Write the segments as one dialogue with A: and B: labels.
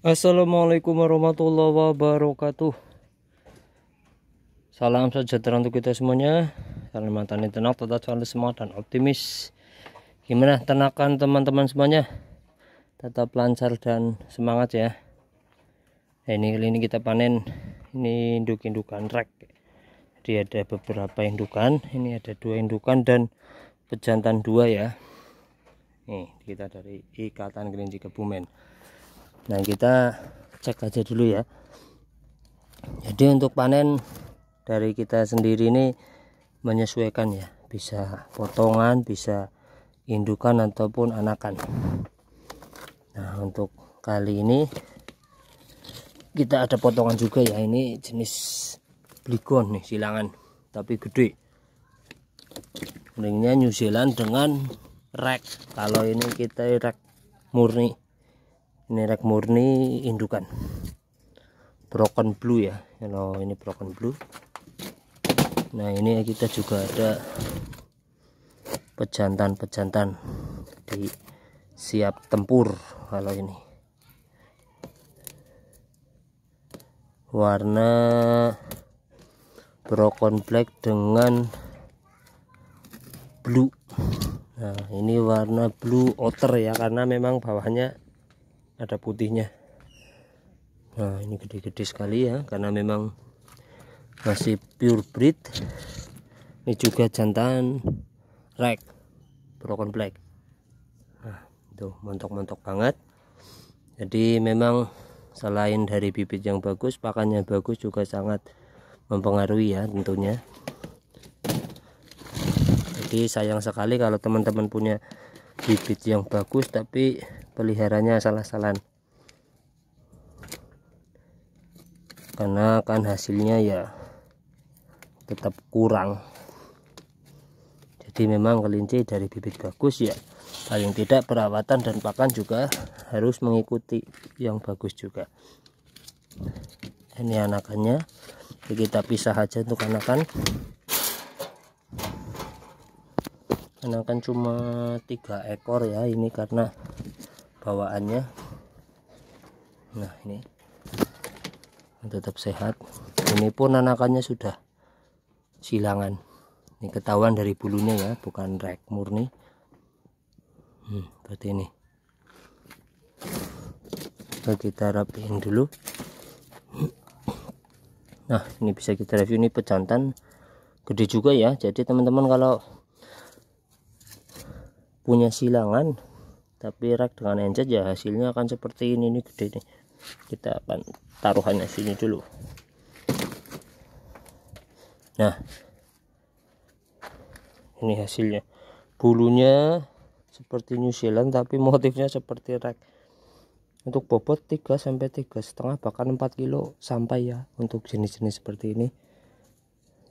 A: Assalamualaikum warahmatullahi wabarakatuh Salam sejahtera untuk kita semuanya Salam matani ternak tetap selalu semangat dan optimis Gimana ternakan teman-teman semuanya Tetap lancar dan semangat ya nah, ini kali ini kita panen Ini induk-indukan rek Jadi ada beberapa indukan Ini ada dua indukan dan pejantan dua ya Nih kita dari Ikatan kelinci Kebumen nah kita cek aja dulu ya jadi untuk panen dari kita sendiri ini menyesuaikan ya bisa potongan bisa indukan ataupun anakan nah untuk kali ini kita ada potongan juga ya ini jenis bligon nih silangan tapi gede ringnya New Zealand dengan rek kalau ini kita rek murni ini rak murni indukan broken blue ya kalau ini broken blue nah ini kita juga ada pejantan-pejantan di siap tempur kalau ini warna broken black dengan blue nah ini warna blue otter ya karena memang bawahnya ada putihnya nah ini gede-gede sekali ya karena memang masih pure breed ini juga jantan rek broken black nah itu mentok-mentok banget jadi memang selain dari bibit yang bagus pakannya bagus juga sangat mempengaruhi ya tentunya jadi sayang sekali kalau teman-teman punya bibit yang bagus tapi peliharanya salah-salah karena kan hasilnya ya tetap kurang jadi memang kelinci dari bibit bagus ya paling tidak perawatan dan pakan juga harus mengikuti yang bagus juga ini anakannya Jadi kita pisah aja untuk anakan anakan cuma tiga ekor ya ini karena bawaannya nah ini tetap sehat ini pun anakannya sudah silangan ini ketahuan dari bulunya ya bukan rek murni hmm, seperti ini kita rapiin dulu nah ini bisa kita review ini pejantan gede juga ya jadi teman-teman kalau punya silangan tapi rak dengan encer ya hasilnya akan seperti ini nih gede nih kita akan taruhannya sini dulu nah ini hasilnya bulunya seperti New Zealand tapi motifnya seperti rak untuk bobot 3 sampai tiga setengah bahkan 4 kilo sampai ya untuk jenis-jenis seperti ini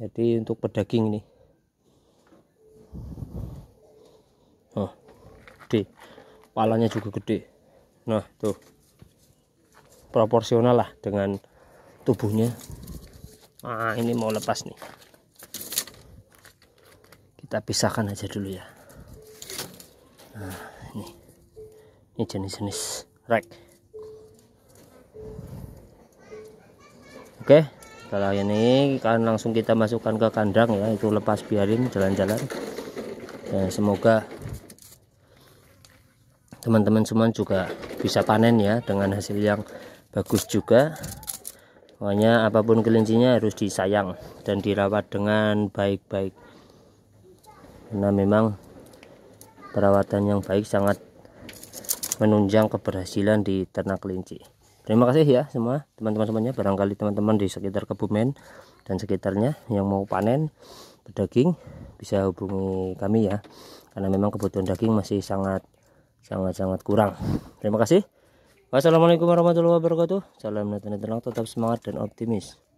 A: jadi untuk pedaging ini oh deh palanya juga gede nah tuh proporsional lah dengan tubuhnya ah ini mau lepas nih kita pisahkan aja dulu ya nah ini ini jenis-jenis rek oke kalau ini kan langsung kita masukkan ke kandang ya itu lepas biarin jalan-jalan dan ya, semoga teman-teman semua juga bisa panen ya dengan hasil yang bagus juga pokoknya apapun kelincinya harus disayang dan dirawat dengan baik-baik karena memang perawatan yang baik sangat menunjang keberhasilan di ternak kelinci terima kasih ya semua teman-teman semuanya barangkali teman-teman di sekitar Kebumen dan sekitarnya yang mau panen daging bisa hubungi kami ya karena memang kebutuhan daging masih sangat sangat-sangat kurang terima kasih wassalamualaikum warahmatullahi wabarakatuh salam dan tenang tetap semangat dan optimis